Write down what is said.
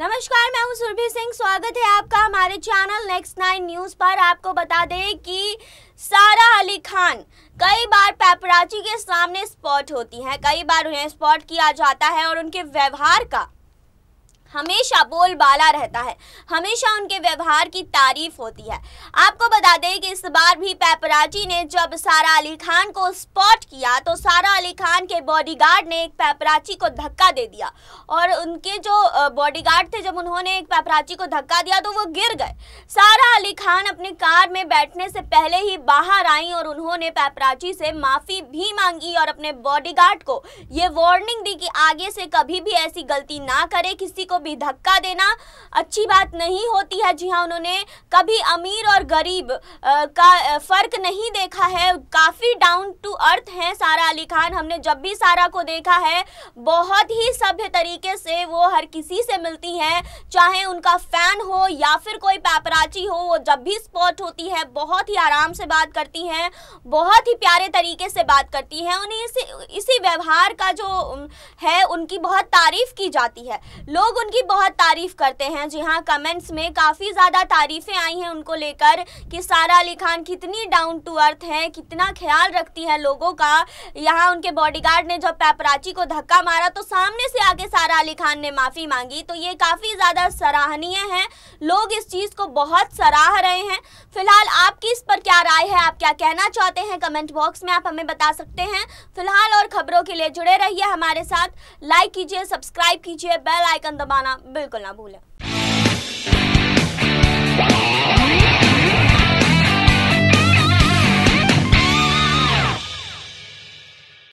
नमस्कार मैं हूं सुरभि सिंह स्वागत है आपका हमारे चैनल नेक्स्ट नाइन न्यूज़ पर आपको बता दें कि सारा अली खान कई बार पैपराची के सामने स्पॉट होती हैं कई बार उन्हें स्पॉट किया जाता है और उनके व्यवहार का हमेशा बोलबाला रहता है हमेशा उनके व्यवहार की तारीफ होती है आपको बता दें कि इस बार भी पैपराची ने जब सारा अली खान को स्पॉट किया तो सारा अली खान के बॉडीगार्ड ने एक पैपराची को धक्का दे दिया और उनके जो बॉडीगार्ड थे जब उन्होंने एक पैपराची को धक्का दिया तो वो गिर गए सारा अली खान अपनी कार में बैठने से पहले ही बाहर आई और उन्होंने पैपराची से माफ़ी भी मांगी और अपने बॉडी को ये वार्निंग दी कि आगे से कभी भी ऐसी गलती ना करे किसी को भी धक्का देना अच्छी बात नहीं होती है जी हाँ उन्होंने कभी अमीर और गरीब का फ़र्क नहीं देखा है काफ़ी डाउन टू अर्थ हैं सारा अली खान हमने जब भी सारा को देखा है बहुत ही सभ्य तरीके से वो हर किसी से मिलती हैं चाहे उनका फ़ैन हो या फिर कोई पैपराची हो वो जब भी स्पॉट होती है बहुत ही आराम से बात करती हैं बहुत ही प्यारे तरीके से बात करती हैं उन्हें इसी इसी व्यवहार का जो है उनकी बहुत तारीफ़ की जाती है लोग उन उनकी बहुत तारीफ करते हैं जी हाँ कमेंट्स में काफ़ी ज़्यादा तारीफें आई हैं उनको लेकर कि सारा अली खान कितनी डाउन टू अर्थ है कितना ख्याल रखती है लोगों का यहाँ उनके बॉडीगार्ड ने जब पैपराची को धक्का मारा तो सामने से आके सारा अली खान ने माफ़ी मांगी तो ये काफ़ी ज़्यादा सराहनीय है लोग इस चीज़ को बहुत सराह रहे हैं फिलहाल आपकी इस पर क्या राय है आप क्या कहना चाहते हैं कमेंट बॉक्स में आप हमें बता सकते हैं फिलहाल और खबरों के लिए जुड़े रहिए हमारे साथ लाइक कीजिए सब्सक्राइब कीजिए बेल आइकन दबा आना बिल्कुल ना भूलें